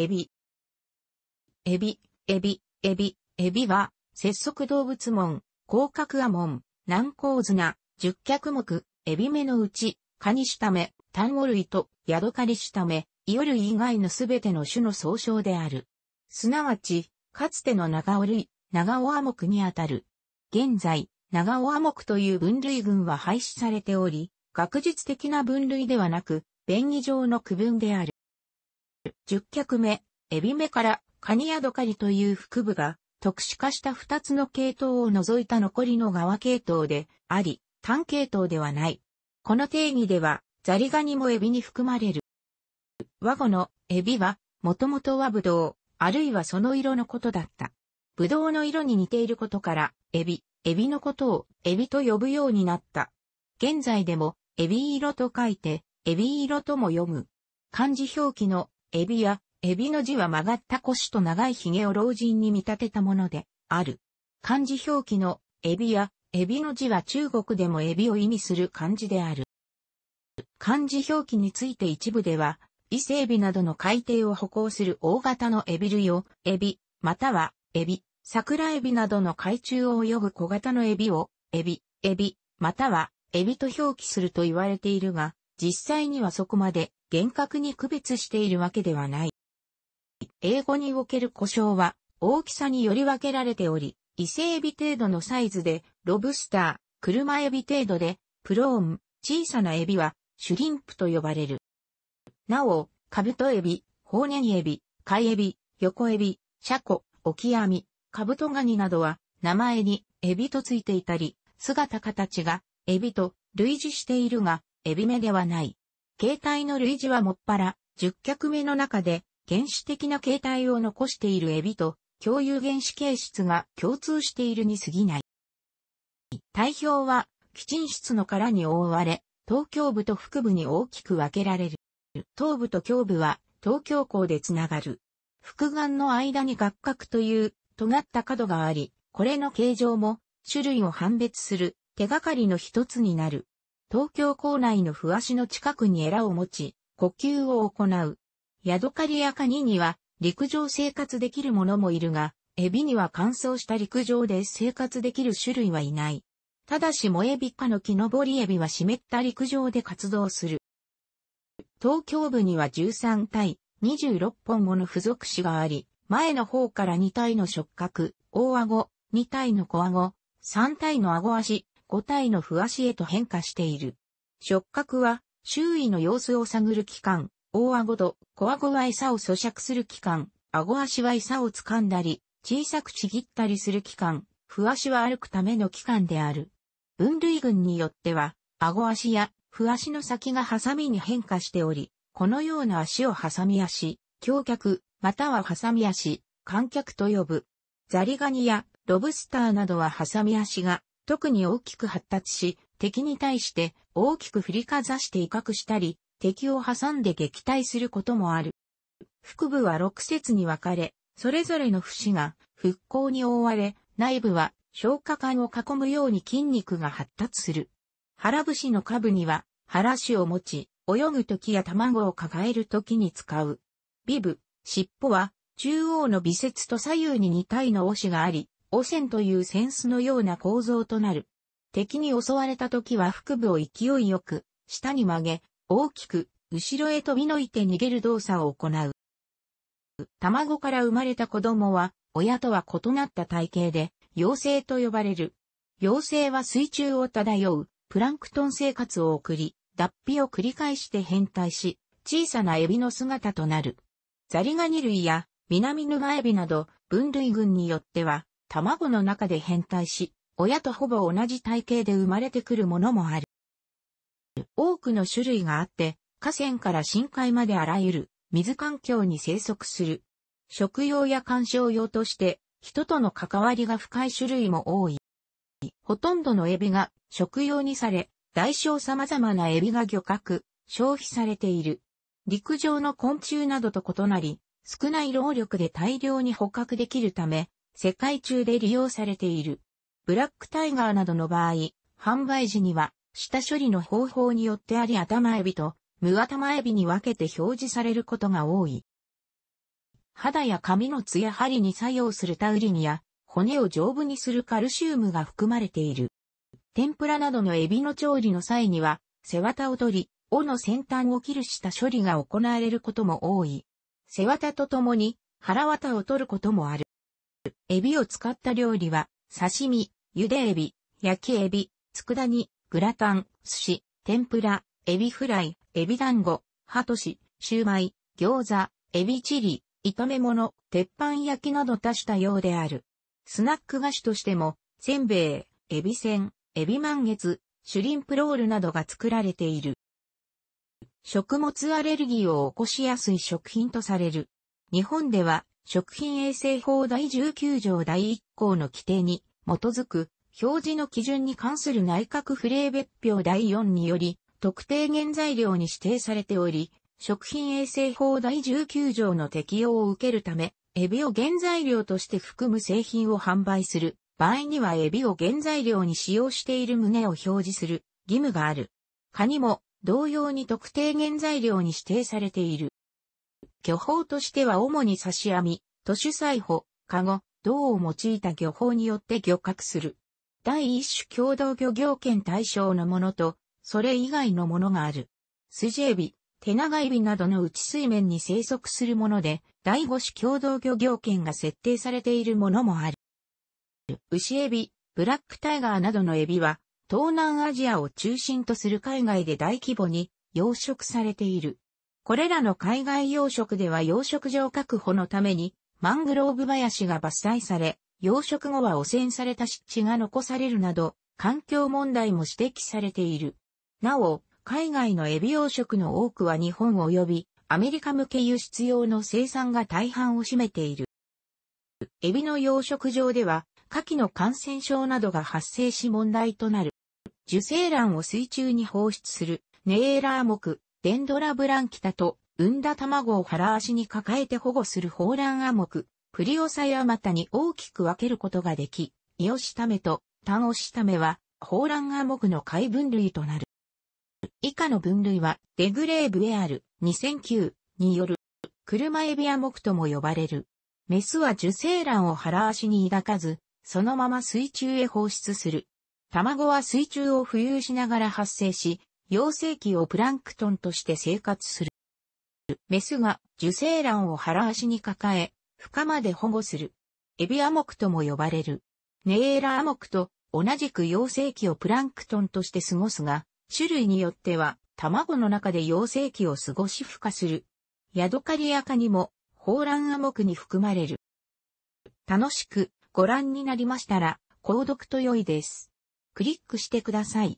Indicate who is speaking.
Speaker 1: エビ。エビ、エビ、エビ、エビは、節足動物門、甲殻亜門、軟甲が、十脚目、エビ目のうち、カニシタメ、単語類と、ヤドカリシタメ、イオ類以外のすべての種の総称である。すなわち、かつての長尾類、長尾亜目にあたる。現在、長尾亜目という分類群は廃止されており、学術的な分類ではなく、便宜上の区分である。10脚目、エビ目からカニヤドカリという腹部が特殊化した2つの系統を除いた残りの側系統であり、単系統ではない。この定義では、ザリガニもエビに含まれる。和語のエビは、もともとはブドウ、あるいはその色のことだった。ブドウの色に似ていることから、エビ、エビのことをエビと呼ぶようになった。現在でも、エビ色と書いて、エビ色とも読む。漢字表記のエビや、エビの字は曲がった腰と長い髭を老人に見立てたもので、ある。漢字表記の、エビや、エビの字は中国でもエビを意味する漢字である。漢字表記について一部では、伊勢エビなどの海底を歩行する大型のエビ類を、エビ、または、エビ、桜エビなどの海中を泳ぐ小型のエビを、エビ、エビ、または、エビと表記すると言われているが、実際にはそこまで厳格に区別しているわけではない。英語における故障は大きさにより分けられており、伊勢エビ程度のサイズで、ロブスター、車エビ程度で、プローン、小さなエビは、シュリンプと呼ばれる。なお、カブトエビ、ホーネギエビ、カイエビ、ヨコエビ、シャコ、オキアミ、カブトガニなどは、名前にエビとついていたり、姿形がエビと類似しているが、エビ目ではない。形態の類似はもっぱら、10脚目の中で原始的な形態を残しているエビと共有原始形質が共通しているに過ぎない。体表は、基沈質の殻に覆われ、東京部と腹部に大きく分けられる。頭部と胸部は東京港でつながる。腹眼の間に合角という尖った角があり、これの形状も種類を判別する手がかりの一つになる。東京港内の不足の近くにエラを持ち、呼吸を行う。ヤドカリやカニには陸上生活できるものもいるが、エビには乾燥した陸上で生活できる種類はいない。ただしモエビかの木登りエビは湿った陸上で活動する。東京部には13体、26本もの付属詞があり、前の方から2体の触覚、大顎、2体の小顎、3体の顎足、個体の不足へと変化している。触覚は、周囲の様子を探る器官、大顎と小顎は餌を咀嚼する器官、顎足は餌を掴んだり、小さくちぎったりする器官、不足は歩くための器官である。分類群によっては、顎足や不足の先がハサミに変化しており、このような足をハサミ足、橋脚、またはハサミ足、観客と呼ぶ。ザリガニやロブスターなどはハサミ足が特に大きく発達し、敵に対して大きく振りかざして威嚇したり、敵を挟んで撃退することもある。腹部は6節に分かれ、それぞれの節が復興に覆われ、内部は消化管を囲むように筋肉が発達する。腹節の下部には、腹足を持ち、泳ぐ時や卵を抱える時に使う。尾部、尻尾は、中央の微節と左右に2体の尾しがあり、汚染という扇子のような構造となる。敵に襲われた時は腹部を勢いよく、下に曲げ、大きく、後ろへ飛びのいて逃げる動作を行う。卵から生まれた子供は、親とは異なった体型で、妖精と呼ばれる。妖精は水中を漂う、プランクトン生活を送り、脱皮を繰り返して変態し、小さなエビの姿となる。ザリガニ類や、南沼エビなど、分類群によっては、卵の中で変態し、親とほぼ同じ体型で生まれてくるものもある。多くの種類があって、河川から深海まであらゆる水環境に生息する。食用や観賞用として、人との関わりが深い種類も多い。ほとんどのエビが食用にされ、大小様々なエビが漁獲、消費されている。陸上の昆虫などと異なり、少ない労力で大量に捕獲できるため、世界中で利用されている。ブラックタイガーなどの場合、販売時には、下処理の方法によってあり頭エビと無頭エビに分けて表示されることが多い。肌や髪のツヤ針に作用するタウリにや骨を丈夫にするカルシウムが含まれている。天ぷらなどのエビの調理の際には、背わたを取り、尾の先端を切るした処理が行われることも多い。背わたとともに腹わたを取ることもある。エビを使った料理は、刺身、茹でエビ、焼きエビ、佃煮、グラタン、寿司、天ぷら、エビフライ、エビ団子、ハトシ、シューマイ、餃子、エビチリ、炒め物、鉄板焼きなど多種多様である。スナック菓子としても、せんべい、エビせん、エビ満月、シュリンプロールなどが作られている。食物アレルギーを起こしやすい食品とされる。日本では食品衛生法第19条第1項の規定に基づく表示の基準に関する内閣府令別表第4により特定原材料に指定されており、食品衛生法第19条の適用を受けるため、エビを原材料として含む製品を販売する場合にはエビを原材料に使用している旨を表示する義務がある。カニも同様に特定原材料に指定されている。漁法としては主に刺し網、都市裁捕、カゴ、銅を用いた漁法によって漁獲する。第一種共同漁業権対象のものと、それ以外のものがある。スジエビ、テナガエビなどの内水面に生息するもので、第五種共同漁業権が設定されているものもある。牛エビ、ブラックタイガーなどのエビは、東南アジアを中心とする海外で大規模に養殖されている。これらの海外養殖では養殖場確保のために、マングローブ林が伐採され、養殖後は汚染された湿地が残されるなど、環境問題も指摘されている。なお、海外のエビ養殖の多くは日本及びアメリカ向け輸出用の生産が大半を占めている。エビの養殖場では、下記の感染症などが発生し問題となる。受精卵を水中に放出する、ネーラー木、デンドラブランキタと、産んだ卵を腹足に抱えて保護するホーランアモク、プリオサヤマタに大きく分けることができ、イオシタメとタンオシタメは、ホーランアモクの解分類となる。以下の分類は、デグレーブエアル2009による、車エビアクとも呼ばれる。メスは受精卵を腹足に抱かず、そのまま水中へ放出する。卵は水中を浮遊しながら発生し、幼生期をプランクトンとして生活する。メスが受精卵を腹足に抱え、孵化まで保護する。エビアモクとも呼ばれる。ネエーラアモクと同じく幼生期をプランクトンとして過ごすが、種類によっては卵の中で幼生期を過ごし孵化する。ヤドカリア科にも、ホーランアクに含まれる。楽しくご覧になりましたら、購読と良いです。クリックしてください。